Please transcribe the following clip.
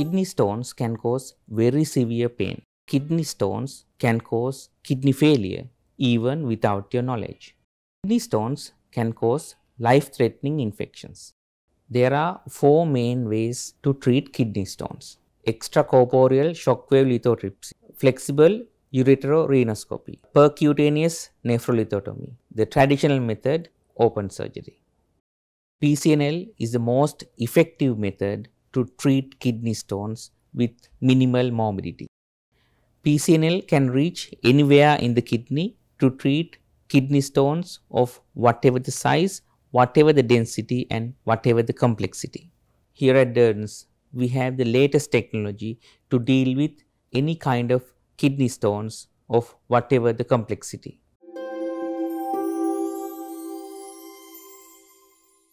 kidney stones can cause very severe pain. Kidney stones can cause kidney failure even without your knowledge. Kidney stones can cause life-threatening infections. There are four main ways to treat kidney stones. Extracorporeal shockwave lithotripsy, flexible ureterorenoscopy, percutaneous nephrolithotomy, the traditional method, open surgery. PCNL is the most effective method to treat kidney stones with minimal morbidity. PCNL can reach anywhere in the kidney to treat kidney stones of whatever the size, whatever the density and whatever the complexity. Here at Durdens, we have the latest technology to deal with any kind of kidney stones of whatever the complexity.